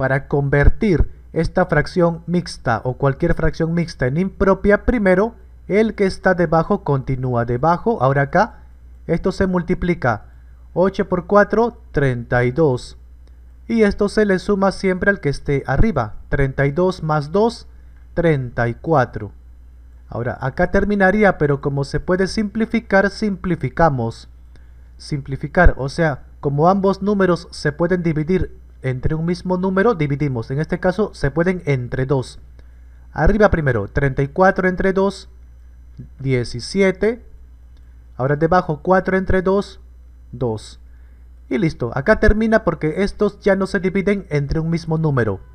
para convertir esta fracción mixta o cualquier fracción mixta en impropia, primero el que está debajo continúa debajo. Ahora acá, esto se multiplica. 8 por 4, 32. Y esto se le suma siempre al que esté arriba. 32 más 2, 34. Ahora, acá terminaría, pero como se puede simplificar, simplificamos. Simplificar, o sea, como ambos números se pueden dividir entre un mismo número dividimos. En este caso se pueden entre 2. Arriba primero, 34 entre 2, 17. Ahora debajo, 4 entre 2, 2. Y listo, acá termina porque estos ya no se dividen entre un mismo número.